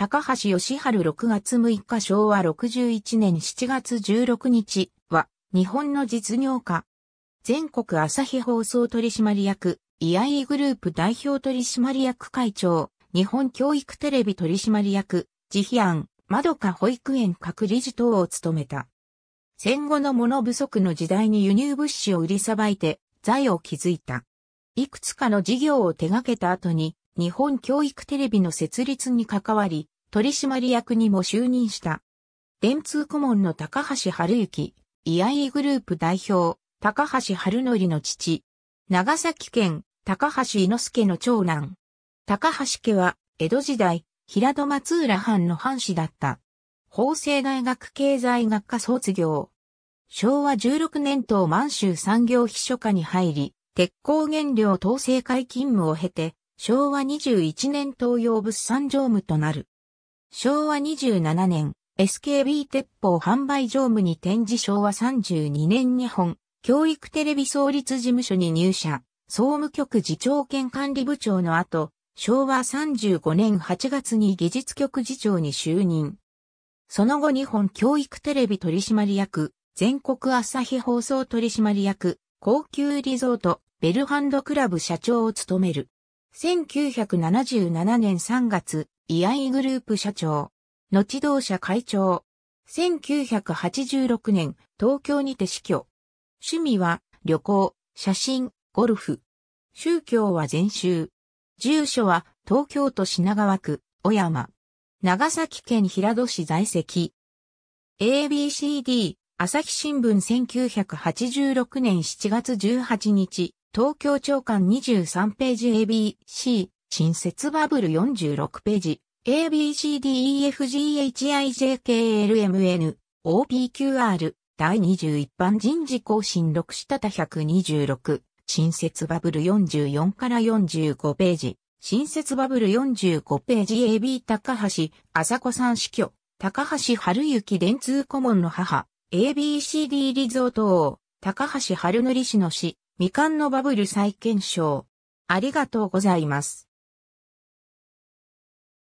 高橋義治6月6日昭和61年7月16日は日本の実業家。全国朝日放送取締役、イアイグループ代表取締役会長、日本教育テレビ取締役、慈悲案、まどか保育園各理事等を務めた。戦後の物不足の時代に輸入物資を売りさばいて財を築いた。いくつかの事業を手掛けた後に日本教育テレビの設立に関わり、取締役にも就任した。電通顧問の高橋春之、イアイグループ代表、高橋春則の父、長崎県高橋伊之助の長男。高橋家は、江戸時代、平戸松浦藩の藩士だった。法政大学経済学科卒業。昭和16年と満州産業秘書課に入り、鉄鋼原料統制会勤務を経て、昭和21年東洋物産常務となる。昭和27年、SKB 鉄砲販売常務に転じ昭和32年日本、教育テレビ創立事務所に入社、総務局次長兼管理部長の後、昭和35年8月に技術局次長に就任。その後日本教育テレビ取締役、全国朝日放送取締役、高級リゾート、ベルハンドクラブ社長を務める。1977年3月、イアイグループ社長。後同社会長。1986年、東京にて死去。趣味は、旅行、写真、ゴルフ。宗教は全集。住所は、東京都品川区、小山。長崎県平戸市在籍。ABCD、朝日新聞1986年7月18日。東京長官23ページ ABC、新設バブル46ページ、ABCDEFGHIJKLMN、OPQR、第21般人事更新6したた126、新設バブル44から45ページ、新設バブル45ページ AB 高橋、朝子さん死去、高橋春之電通顧問の母、ABCD リゾート王、高橋春塗氏の死、未完のバブル再検証。ありがとうございます。